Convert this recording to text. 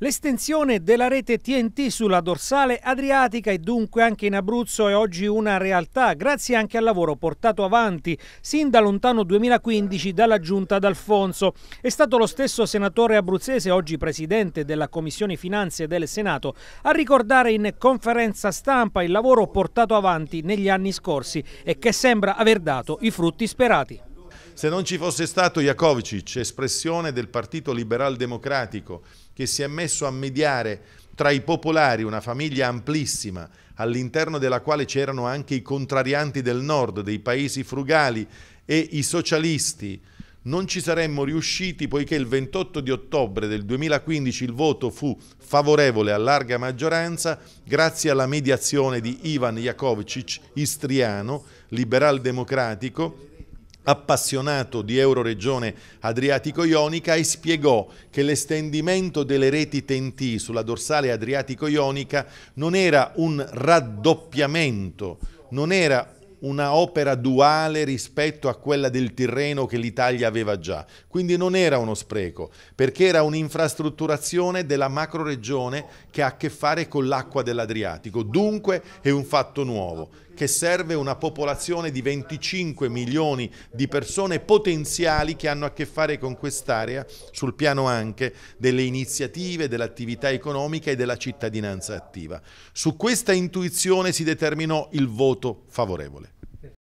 L'estensione della rete TNT sulla dorsale adriatica e dunque anche in Abruzzo è oggi una realtà, grazie anche al lavoro portato avanti sin da lontano 2015 dalla giunta d'Alfonso. È stato lo stesso senatore abruzzese, oggi presidente della Commissione Finanze del Senato, a ricordare in conferenza stampa il lavoro portato avanti negli anni scorsi e che sembra aver dato i frutti sperati. Se non ci fosse stato Jakovcic, espressione del Partito Liberal Democratico, che si è messo a mediare tra i popolari, una famiglia amplissima, all'interno della quale c'erano anche i contrarianti del nord, dei paesi frugali e i socialisti, non ci saremmo riusciti poiché il 28 di ottobre del 2015 il voto fu favorevole a larga maggioranza grazie alla mediazione di Ivan Jakovcic, istriano, liberal democratico, appassionato di Euroregione Adriatico-Ionica e spiegò che l'estendimento delle reti TNT sulla dorsale Adriatico-Ionica non era un raddoppiamento, non era una opera duale rispetto a quella del Tirreno che l'Italia aveva già. Quindi non era uno spreco, perché era un'infrastrutturazione della macroregione che ha a che fare con l'acqua dell'Adriatico. Dunque è un fatto nuovo, che serve una popolazione di 25 milioni di persone potenziali che hanno a che fare con quest'area sul piano anche delle iniziative, dell'attività economica e della cittadinanza attiva. Su questa intuizione si determinò il voto favorevole.